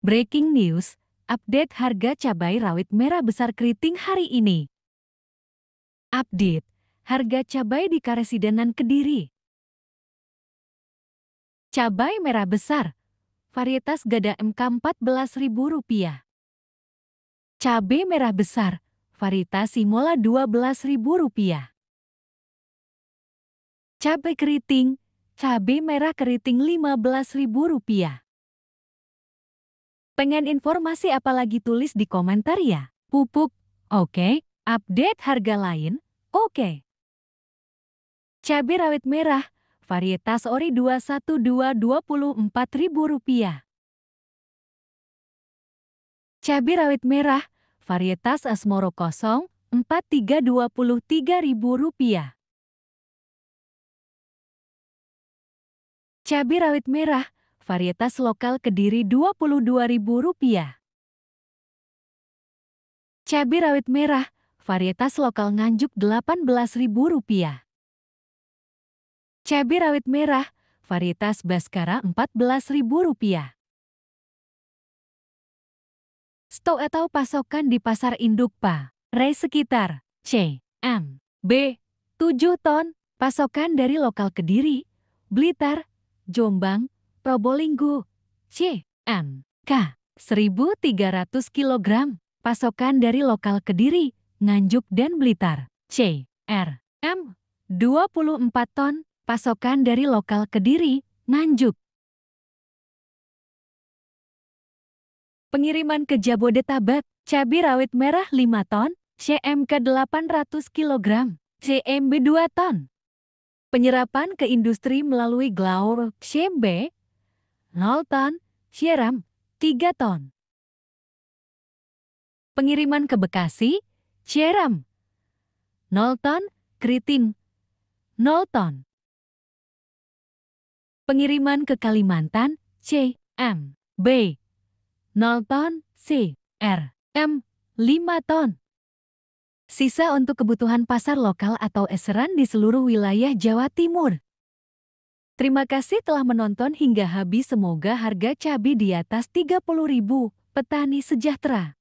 Breaking news, update harga cabai rawit merah besar keriting hari ini. Update, harga cabai di Karesidenan Kediri. Cabai merah besar, varietas gada MK Rp14.000. Cabai merah besar, varietas Simola Rp12.000. Cabai keriting, cabai merah keriting Rp15.000. Pengen informasi apa lagi tulis di komentar ya? Pupuk, oke. Okay. Update harga lain, oke. Okay. Cabai rawit merah, varietas ori 212 Rp24.000. Cabai rawit merah, varietas asmoro kosong, Rp43.23.000. Cabai rawit merah, varietas lokal Kediri Rp22.000. Cabai rawit merah, varietas lokal Nganjuk Rp18.000. Cabai rawit merah, varietas Baskara Rp14.000. Stok atau pasokan di pasar induk PA, Rai sekitar C, M, B, 7 ton, pasokan dari lokal Kediri, Blitar, Jombang, Probolinggo, C.M.K. 1.300 kg, pasokan dari lokal Kediri, Nganjuk dan Blitar, C.R.M. 24 ton, pasokan dari lokal Kediri, Nganjuk. Pengiriman ke Jabodetabek, cabai rawit merah 5 ton, CMK 800 kg, CMB 2 ton. Penyerapan ke industri melalui Glaur, CMB, 0 ton, Syeram, 3 ton. Pengiriman ke Bekasi, Syeram, 0 ton, Kritin, 0 ton. Pengiriman ke Kalimantan, C, M, B, 0 ton, C, R, M, 5 ton. Sisa untuk kebutuhan pasar lokal atau eseran di seluruh wilayah Jawa Timur. Terima kasih telah menonton hingga habis. Semoga harga cabai di atas 30.000. Petani sejahtera.